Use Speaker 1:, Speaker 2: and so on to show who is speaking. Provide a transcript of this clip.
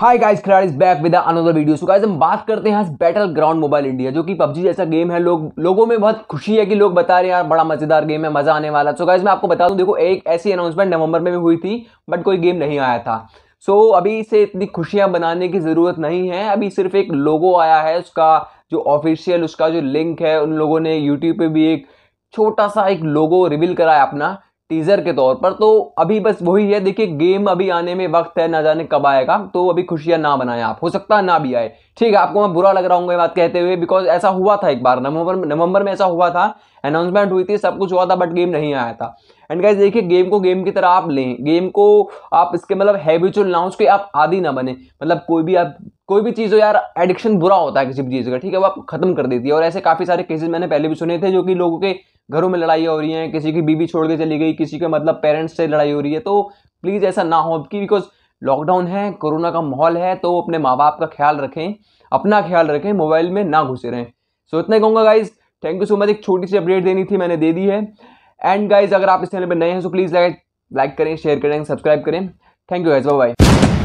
Speaker 1: हाय guys खिलाड़ी back with another video so guys हम बात करते हैं बैटल ग्राउंड मोबाइल इंडिया जो कि पबजी जैसा गेम है लोग लोगों में बहुत खुशी है कि लोग बता रहे हैं यार बड़ा मजेदार गेम है मजा आने वाला सो so गाइस मैं आपको बता दूं देखो एक ऐसी अनाउंसमेंट नवंबर में भी हुई थी बट कोई गेम नहीं आया था सो so, अभी इसे इतनी खुशियां बनाने की ज़रूरत नहीं है अभी सिर्फ एक लोगो आया है उसका जो ऑफिशियल उसका जो लिंक है उन लोगों ने यूट्यूब पर भी एक छोटा सा एक लोगो रिवील कराया अपना टीज़र के तौर पर तो अभी बस वही है देखिए गेम अभी आने में वक्त है ना जाने कब आएगा तो अभी खुशियां ना बनाएं आप हो सकता है ना भी आए ठीक है आपको मैं बुरा लग रहा हूँ ये बात कहते हुए बिकॉज ऐसा हुआ था एक बार नवंबर नवंबर में ऐसा हुआ था अनाउंसमेंट हुई थी सब कुछ हुआ था बट गेम नहीं आया था एंड गाइज देखिए गेम को गेम की तरह आप लें गेम को आप इसके मतलब हैबिचुअल ना उसके आप आदि ना बने मतलब कोई भी आप कोई भी चीज़ हो यार एडिक्शन बुरा होता है किसी भी चीज़ का ठीक है वो आप खत्म कर देती है और ऐसे काफ़ी सारे केसेस मैंने पहले भी सुने थे जो कि लोगों के घरों में लड़ाई हो रही है किसी की बीबी छोड़ के चली गई किसी के मतलब पेरेंट्स से लड़ाई हो रही है तो प्लीज़ ऐसा ना हो कि बिकॉज लॉकडाउन है कोरोना का माहौल है तो अपने माँ बाप का ख्याल रखें अपना ख्याल रखें मोबाइल में ना घुसे रहें सो so, इतना ही कहूँगा guys thank you so much एक छोटी सी अपडेट देनी थी मैंने दे दी है एंड गाइज अगर आप इस चैनल पर नए हैं तो प्लीज़ लाइक लाइक करें शेयर करें सब्सक्राइब करें थैंक यू गाइज बाय